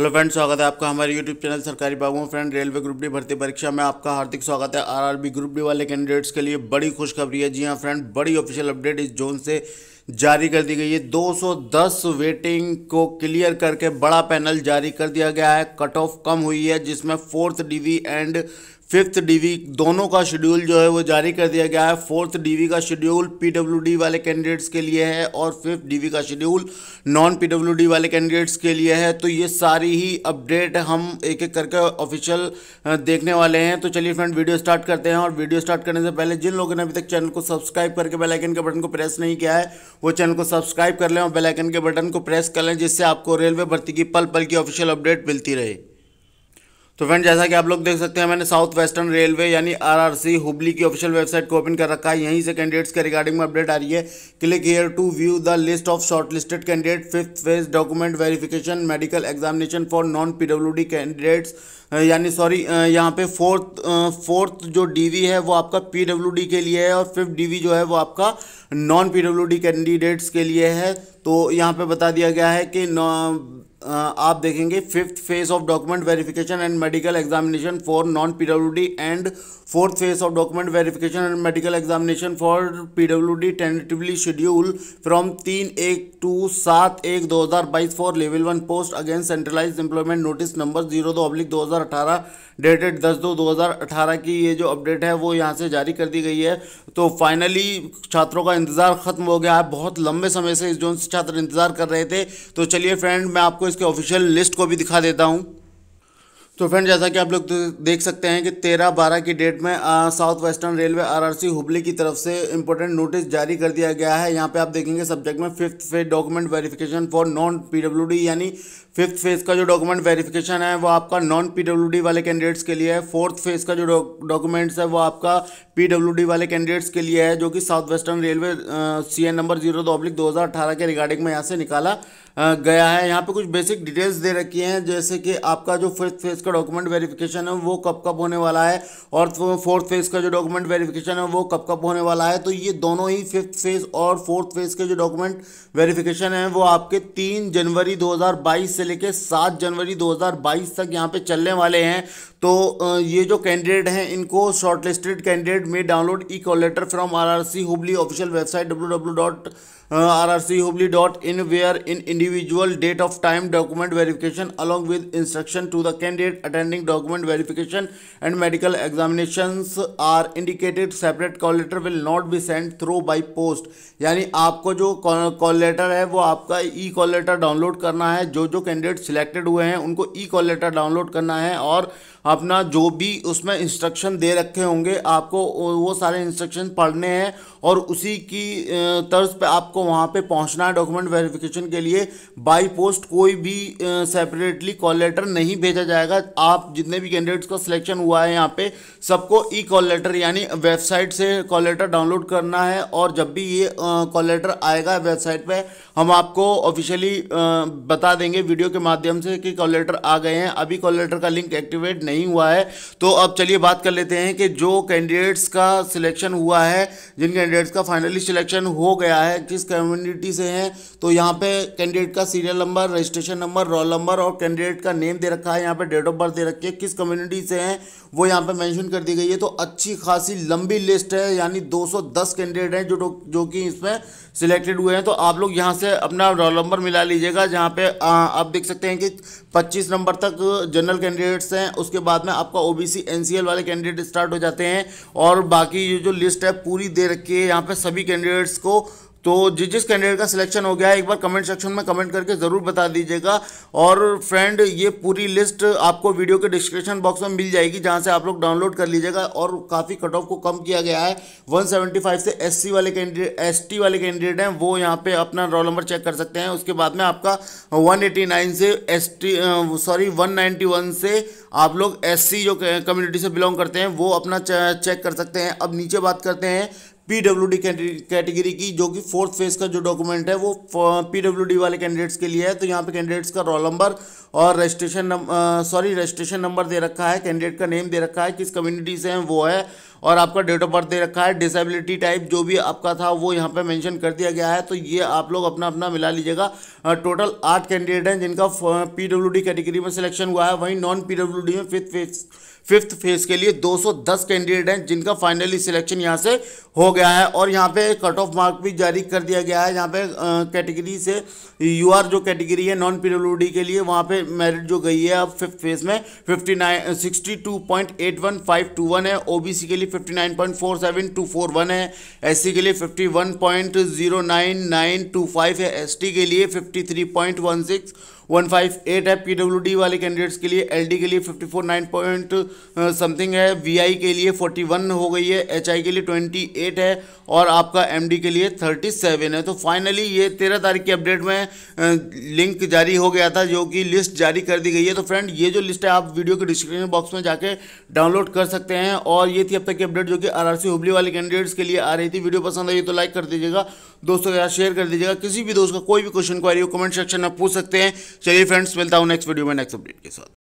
hello friend स्वागत है आपका हमारे यूट्यूब चैनल सरकारी बाबू फ्रेंड रेलवे ग्रुप डी भर्ती परीक्षा में आपका हार्दिक स्वागत है आरआरबी ग्रुप डी वाले कैंडिडेट्स के लिए बड़ी खुशखबरी है जी हाँ फ्रेंड बड़ी ऑफिशियल अपडेट इस जोन से जारी कर दी गई है 210 वेटिंग को क्लियर करके बड़ा पैनल जारी कर दिया गया है कट ऑफ कम हुई है जिसमें fourth DV and fifth DV दोनों का शेड्यूल जो है वो जारी कर दिया गया है फोर्थ डीवी का शेड्यूल पीडब्ल्यूडी वाले कैंडिडेट्स के लिए है और फिफ्थ डीवी का शेड्यूल नॉन पीडब्ल्यूडी वाले कैंडिडेट्स के लिए है तो ये सारी ही अपडेट हम एक एक करके ऑफिशियल देखने वाले हैं तो चलिए फ्रेंड वीडियो स्टार्ट करते हैं और वीडियो स्टार्ट करने से पहले जिन लोगों ने अभी तक चैनल को सब्सक्राइब करके बेलाइकन के बटन को प्रेस नहीं किया है वो चैनल को सब्सक्राइब कर लें और बेलाइकन के बटन को प्रेस कर लें जिससे आपको रेलवे भर्ती की पल पल की ऑफिशियल अपडेट मिलती रहे तो फ्रेंड जैसा कि आप लोग देख सकते हैं मैंने साउथ वेस्टर्न रेलवे यानी आरआरसी हुबली की ऑफिशियल वेबसाइट को ओपन कर रखा है यहीं से कैंडिडेट्स के रिगार्डिंग में अपडेट आ रही है click here to view the list of shortlisted candidate fifth phase document verification medical examination for non PW candidates यानी सॉरी यहाँ पे फोर्थ फोर्थ जो डीवी है वो आपका पीडब्ल्यूडी के लिए है और फिफ्थ डीवी जो है वो आपका नॉन पीडब्ल्यूडी कैंडिडेट्स के लिए है तो यहाँ पे बता दिया गया है कि आप देखेंगे fifth phase of document verification and medical examination for non PWD and fourth phase of document verification and medical examination for PWD tentatively schedule from तीन एक टू सात एक दो हज़ार बाईस for level one post against centralize employment notice number zero दो अब्लिक दो हज़ार अठारह डेटेड दस दो दो हज़ार अठारह की ये जो अपडेट है वो यहाँ से जारी कर दी गई है तो फाइनली छात्रों का इंतज़ार खत्म हो गया है बहुत लंबे समय से इस जोन से छात्र इंतज़ार कर रहे थे तो चलिए फ्रेंड मैं आपको इसके ऑफिशियल लिस्ट को भी दिखा देता हूँ तो फ्रेंड जैसा कि आप लोग तो देख सकते हैं कि तेरह बारह की डेट में south western railway RRC Hubli की तरफ से इम्पोर्टेंट नोटिस जारी कर दिया गया है यहाँ पे आप देखेंगे सब्जेक्ट में fifth phase document verification for non PWD यानी फिफ्थ फेज का जो डॉक्यूमेंट वेरिफिकेशन है वो आपका नॉन पी वाले कैंडिडेट्स के लिए है फोर्थ फेज का जो डॉक्यूमेंट्स है वो आपका पीडब्ल्यूडी वाले कैंडिडेट्स के लिए है जो कि south western railway C N number zero दो अब्लिक दो के रिगार्डिंग में यहाँ से निकाला आ, गया है यहाँ पे कुछ बेसिक डिटेल्स दे रखी हैं जैसे कि आपका जो फर्स्ट फेज का डॉक्यूमेंट वेरिफिकेशन है वो कब कब होने वाला है और फोर्थ फेज का जो डॉक्यूमेंट वेरिफिकेशन है वो कब कब होने वाला है तो ये दोनों ही फिफ्थ फेज और फोर्थ फेज के जो डॉक्यूमेंट वेरिफिकेशन है वो आपके तीन जनवरी दो से लेकर सात जनवरी दो तक यहाँ पे चलने वाले हैं तो ये जो कैंडिडेट हैं इनको शॉर्टलिस्टेड कैंडिडेट में download e call letter from RRC Hubli official website W W dot R R C Hubli dot in where in individual date of time document verification along with instruction to the candidate attending document verification and medical examinations are indicated separate call letter will not be send through by post यानी आपको जो call letter है वो आपका ई call letter download करना है जो जो कैंडिडेट सिलेक्टेड हुए हैं उनको ई कॉल लेटर डाउनलोड करना है और अपना जो भी उसमें इंस्ट्रक्शन दे रखे होंगे आपको वो सारे इंस्ट्रक्शन पढ़ने हैं और उसी की तर्ज पे आपको आपको वहाँ पे पहुँचना है डॉक्यूमेंट वेरिफिकेशन के लिए बाई पोस्ट कोई भी सेपरेटली कॉल लेटर नहीं भेजा जाएगा आप जितने भी कैंडिडेट्स का सिलेक्शन हुआ है यहाँ पे सबको ई कॉल लेटर यानी वेबसाइट से कॉल लेटर डाउनलोड करना है और जब भी ये कॉल लेटर आएगा वेबसाइट पर हम आपको ऑफिशियली बता देंगे वीडियो के माध्यम से कि कॉल लेटर आ गए हैं अभी कॉल लेटर का लिंक एक्टिवेट नहीं हुआ है तो अब चलिए बात कर लेते हैं कि जो कैंडिडेट्स का सिलेक्शन हुआ है जिन कैंडिडेट्स का फाइनली सिलेक्शन हो गया है किस कम्युनिटी से हैं तो यहाँ पे कैंडिडेट का serial number registration number roll number और कैंडिडेट का नेम दे रखा है यहाँ पे डेट ऑफ बर्थ दे रखी है किस कम्युनिटी से हैं वो यहाँ पे मेंशन कर दी गई है तो अच्छी खासी लंबी लिस्ट है यानी 210 कैंडिडेट हैं जो जो कि इसमें सिलेक्टेड हुए हैं तो आप लोग यहाँ से अपना रोल नंबर मिला लीजिएगा जहाँ पे आप देख सकते हैं कि पच्चीस नंबर तक जनरल कैंडिडेट्स हैं उसके बाद में आपका ओ बी वाले कैंडिडेट स्टार्ट हो जाते हैं और बाकी ये जो लिस्ट है पूरी दे रखी है यहाँ पे सभी कैंडिडेट्स को तो जिस जिस कैंडिडेट का सिलेक्शन हो गया है एक बार कमेंट सेक्शन में कमेंट करके ज़रूर बता दीजिएगा और फ्रेंड ये पूरी लिस्ट आपको वीडियो के डिस्क्रिप्शन बॉक्स में मिल जाएगी जहाँ से आप लोग डाउनलोड कर लीजिएगा और काफ़ी कट ऑफ को कम किया गया है 175 से एस वाले कैंडिडेट एस वाले कैंडिडेट हैं वो यहाँ पे अपना रोल नंबर चेक कर सकते हैं उसके बाद में आपका वन से एस सॉरी वन से आप लोग एस जो कम्युनिटी से बिलोंग करते हैं वो अपना चेक कर सकते हैं अब नीचे बात करते हैं पीडब्ल्यूडी कैटेगरी की जो कि फोर्थ फेज का जो डॉक्यूमेंट है वो पीडब्ल्यूडी वाले कैंडिडेट्स के लिए है तो यहाँ पे कैंडिडेट्स का रोल नंबर और रजिस्ट्रेशन सॉरी रजिस्ट्रेशन नंबर दे रखा है कैंडिडेट का नेम दे रखा है किस कम्युनिटी से हैं वो है और आपका डेट ऑफ बर्थ दे रखा है डिसेबिलिटी टाइप जो भी आपका था वो यहाँ पे मेंशन कर दिया गया है तो ये आप लोग अपना अपना मिला लीजिएगा टोटल आठ कैंडिडेट हैं जिनका पीडब्ल्यूडी कैटेगरी में सिलेक्शन हुआ है वहीं नॉन पीडब्ल्यूडी में फिफ्थ फेज फिफ्थ फेज के लिए 210 कैंडिडेट हैं जिनका फाइनली सिलेक्शन यहाँ से हो गया गया है और यहाँ पे कट ऑफ मार्क भी जारी कर दिया गया है यहाँ पे कैटेगरी से यू आर जो कैटेगरी है नॉन पीडब्ल्यूडी के लिए वहाँ पे मेरिट जो गई है अब फिफ्थ फेज में fifty nine sixty two point eight one five two one है ओबीसी के लिए fifty nine point four seven two four one है एससी के लिए fifty one point zero nine nine two five है एसटी के लिए fifty three point one six one five eight है पीडब्ल्यूडी वाले कैंडिडेट्स के लिए एलडी के लिए fifty four nine point something है वीआई के लिए फोर्टी वन हो गई है एचआई के लिए ट्वेंटी एट है और आपका एमडी के लिए थर्टी सेवन है तो फाइनली ये तेरह तारीख की अपडेट में लिंक जारी हो गया था जो कि लिस्ट जारी कर दी गई है तो फ्रेंड ये जो लिस्ट है आप वीडियो के डिस्क्रिप्शन बॉक्स में जाके डाउनलोड कर सकते हैं और ये थी अब तक की अपडेट जो कि आरआरसी हुबली वाले कैंडिडेट्स के लिए आ रही थी वीडियो पसंद आई तो लाइक कर दीजिएगा दोस्तों के साथ शेयर कर दीजिएगा किसी भी दोस्त का कोई भी क्वेश्चन क्वारी हो कमेंट सेक्शन में पूछ सकते हैं चलिए फ्रेंड्स मिलता हूँ नेक्स्ट वीडियो में नेक्स्ट अपडेट के साथ